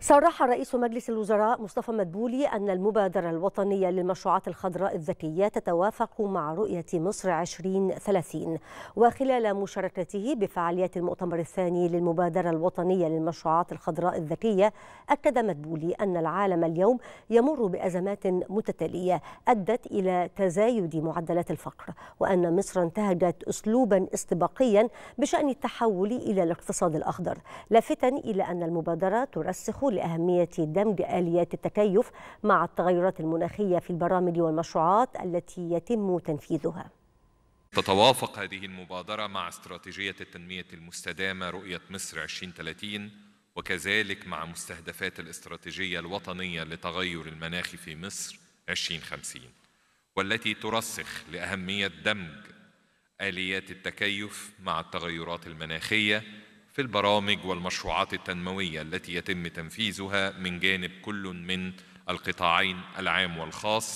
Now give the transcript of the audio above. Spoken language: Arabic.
صرح رئيس مجلس الوزراء مصطفى مدبولي أن المبادرة الوطنية للمشروعات الخضراء الذكية تتوافق مع رؤية مصر 2030 وخلال مشاركته بفعاليات المؤتمر الثاني للمبادرة الوطنية للمشروعات الخضراء الذكية أكد مدبولي أن العالم اليوم يمر بأزمات متتالية أدت إلى تزايد معدلات الفقر وأن مصر انتهجت أسلوبا استباقيا بشأن التحول إلى الاقتصاد الأخضر لافتا إلى أن المبادرة ترسخ لأهمية دمج آليات التكيف مع التغيرات المناخية في البرامج والمشروعات التي يتم تنفيذها تتوافق هذه المبادرة مع استراتيجية التنمية المستدامة رؤية مصر 2030 وكذلك مع مستهدفات الاستراتيجية الوطنية لتغير المناخ في مصر 2050 والتي ترسخ لأهمية دمج آليات التكيف مع التغيرات المناخية في البرامج والمشروعات التنموية التي يتم تنفيذها من جانب كل من القطاعين العام والخاص